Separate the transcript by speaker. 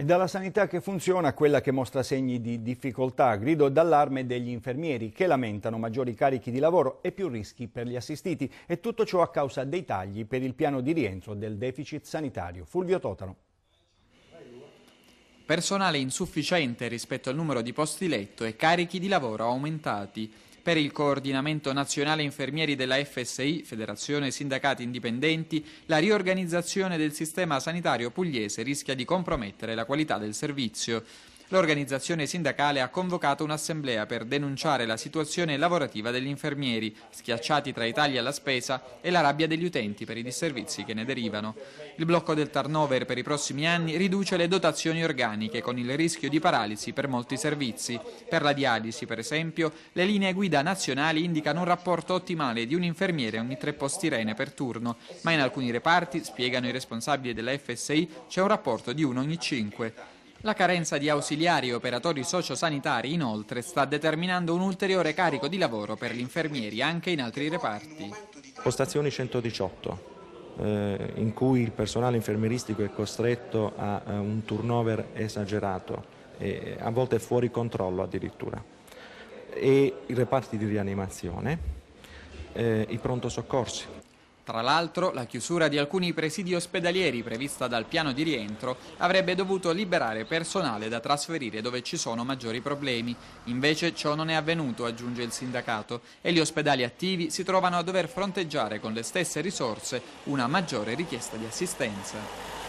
Speaker 1: E dalla sanità che funziona a quella che mostra segni di difficoltà, grido d'allarme degli infermieri che lamentano maggiori carichi di lavoro e più rischi per gli assistiti e tutto ciò a causa dei tagli per il piano di rientro del deficit sanitario. Fulvio Totano.
Speaker 2: Personale insufficiente rispetto al numero di posti letto e carichi di lavoro aumentati per il coordinamento nazionale infermieri della FSI, Federazione Sindacati Indipendenti, la riorganizzazione del sistema sanitario pugliese rischia di compromettere la qualità del servizio l'organizzazione sindacale ha convocato un'assemblea per denunciare la situazione lavorativa degli infermieri, schiacciati tra i tagli alla spesa e la rabbia degli utenti per i disservizi che ne derivano. Il blocco del turnover per i prossimi anni riduce le dotazioni organiche con il rischio di paralisi per molti servizi. Per la dialisi, per esempio, le linee guida nazionali indicano un rapporto ottimale di un infermiere ogni tre posti rene per turno, ma in alcuni reparti, spiegano i responsabili della FSI, c'è un rapporto di uno ogni cinque. La carenza di ausiliari e operatori sociosanitari inoltre sta determinando un ulteriore carico di lavoro per gli infermieri anche in altri reparti.
Speaker 3: Postazioni 118 eh, in cui il personale infermieristico è costretto a, a eh, un turnover esagerato, e, eh, a volte fuori controllo addirittura, e i reparti di rianimazione, eh, i pronto soccorsi.
Speaker 2: Tra l'altro, la chiusura di alcuni presidi ospedalieri prevista dal piano di rientro avrebbe dovuto liberare personale da trasferire dove ci sono maggiori problemi. Invece ciò non è avvenuto, aggiunge il sindacato, e gli ospedali attivi si trovano a dover fronteggiare con le stesse risorse una maggiore richiesta di assistenza.